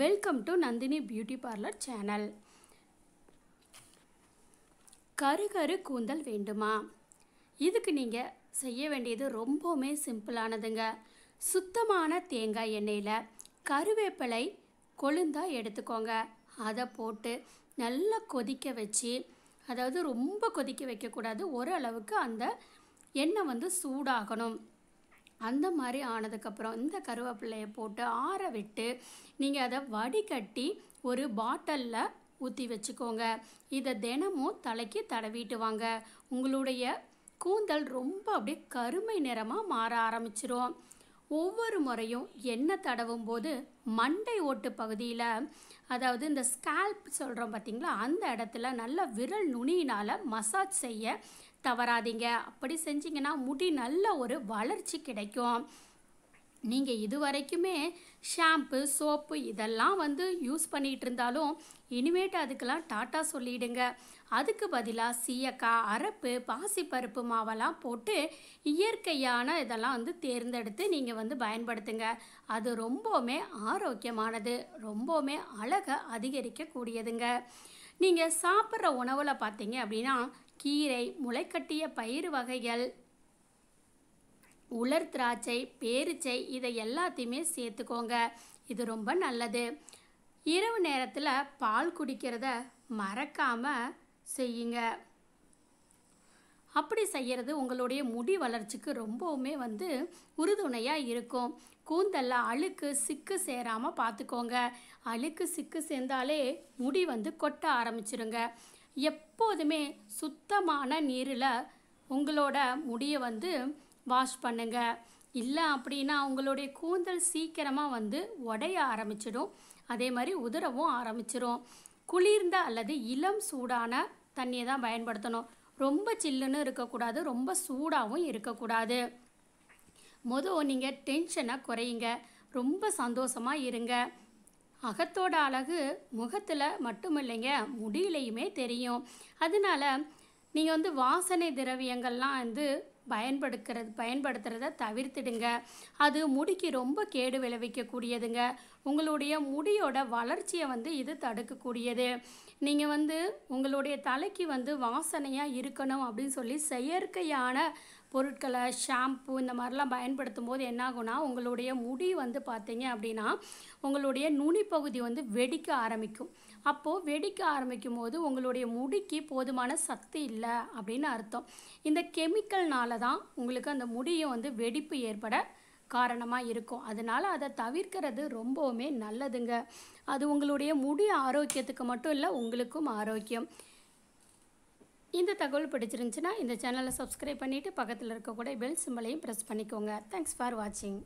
welcome to Nandini beauty parlour channel கரு கரு கூந்தல் வேண்டுமா இதுக்கு நீங்கள் செய்ய வேண்டியது ரொம்பவுமே சிம்பிளானதுங்க சுத்தமான தேங்காய் எண்ணெயில் கருவேப்பிலை கொழுந்தாக எடுத்துக்கோங்க அதை போட்டு நல்லா கொதிக்க வச்சு அதாவது ரொம்ப கொதிக்க வைக்கக்கூடாது ஓரளவுக்கு அந்த எண்ணெய் வந்து சூடாகணும் அந்த மாதிரி ஆனதுக்கப்புறம் இந்த கருவேப்பிலையை போட்டு ஆற விட்டு நீங்கள் அதை வடிகட்டி ஒரு பாட்டிலில் ஊற்றி வச்சுக்கோங்க இதை தினமும் தலைக்கு தடவிட்டு வாங்க உங்களுடைய கூந்தல் ரொம்ப அப்படியே கருமை நிறமாக மாற ஆரம்பிச்சிரும் ஒவ்வொரு முறையும் எண்ணெய் தடவும் போது மண்டை ஓட்டு பகுதியில் அதாவது இந்த ஸ்கால்ப் சொல்கிறோம் பார்த்திங்களா அந்த இடத்துல நல்ல விரல் நுனியினால் மசாஜ் செய்ய தவறாதீங்க அப்படி செஞ்சிங்கன்னா முடி நல்ல ஒரு வளர்ச்சி கிடைக்கும் நீங்கள் இது வரைக்குமே ஷாம்பு சோப்பு இதெல்லாம் வந்து யூஸ் பண்ணிகிட்டு இருந்தாலும் இனிமேட்டு அதுக்கெல்லாம் டாட்டா சொல்லிவிடுங்க அதுக்கு பதிலாக சீயக்காய் அரப்பு பாசிப்பருப்பு மாவெல்லாம் போட்டு இயற்கையான இதெல்லாம் வந்து தேர்ந்தெடுத்து நீங்கள் வந்து பயன்படுத்துங்க அது ரொம்பவுமே ஆரோக்கியமானது ரொம்பவுமே அழகை அதிகரிக்கக்கூடியதுங்க நீங்கள் சாப்பிட்ற உணவில் பார்த்தீங்க அப்படின்னா கீரை முளைக்கட்டிய பயிறு வகைகள் உலர் திராட்சை பேரிச்சை இதை எல்லாத்தையுமே சேர்த்துக்கோங்க இது ரொம்ப நல்லது இரவு நேரத்தில் பால் குடிக்கிறத மறக்காமல் செய்யுங்க அப்படி செய்கிறது உங்களுடைய முடி வளர்ச்சிக்கு ரொம்பவுமே வந்து உறுதுணையாக இருக்கும் கூந்தல்ல அழுக்கு சிக்கு சேராமல் பார்த்துக்கோங்க அழுக்கு சிக்கு சேர்ந்தாலே முடி வந்து கொட்ட ஆரம்பிச்சிருங்க எப்போதுமே சுத்தமான நீரில் உங்களோட முடியை வந்து வாஷ் பண்ணுங்கள் இல்லை அப்படின்னா அவங்களுடைய கூந்தல் சீக்கிரமாக வந்து உடைய ஆரம்பிச்சிடும் அதே மாதிரி உதிரவும் ஆரம்பிச்சிடும் குளிர்ந்த அல்லது இளம் சூடான தண்ணியை தான் பயன்படுத்தணும் ரொம்ப சில்லுன்னு இருக்கக்கூடாது ரொம்ப சூடாகவும் இருக்கக்கூடாது மொதல் நீங்கள் டென்ஷனை குறையுங்க ரொம்ப சந்தோஷமாக இருங்க அகத்தோட அழகு முகத்தில் மட்டும் இல்லைங்க முடியிலையுமே தெரியும் அதனால் நீங்கள் வந்து வாசனை திரவியங்கள்லாம் வந்து பயன்படுக்கிறது பயன்படுத்துறத தவிர்த்துடுங்க அது முடிக்கு ரொம்ப கேடு விளைவிக்கக்கூடியதுங்க உங்களுடைய முடியோட வளர்ச்சியை வந்து இது தடுக்கக்கூடியது நீங்கள் வந்து உங்களுடைய தலைக்கு வந்து வாசனையாக இருக்கணும் அப்படின்னு சொல்லி செயற்கையான பொருட்களை ஷாம்பு இந்த மாதிரிலாம் பயன்படுத்தும் போது என்னாகும்னா உங்களுடைய முடி வந்து பார்த்தீங்க அப்படின்னா உங்களுடைய நுனி பகுதி வந்து வெடிக்க ஆரம்பிக்கும் அப்போது வெடிக்க ஆரம்பிக்கும் போது உங்களுடைய முடிக்கு போதுமான சத்து இல்லை அப்படின்னு அர்த்தம் இந்த கெமிக்கல்னால் அதனால தான் உங்களுக்கு அந்த முடியும் வந்து வெடிப்பு ஏற்பட காரணமாக இருக்கும் அதனால் அதை தவிர்க்கிறது ரொம்பவுமே நல்லதுங்க அது உங்களுடைய முடி ஆரோக்கியத்துக்கு மட்டும் இல்லை உங்களுக்கும் ஆரோக்கியம் இந்த தகவல் பிடிச்சிருந்துச்சுன்னா இந்த சேனலை சப்ஸ்கிரைப் பண்ணிவிட்டு பக்கத்தில் இருக்கக்கூடிய பெல் சிம்பளையும் ப்ரெஸ் பண்ணிக்கோங்க தேங்க்ஸ் ஃபார் வாட்சிங்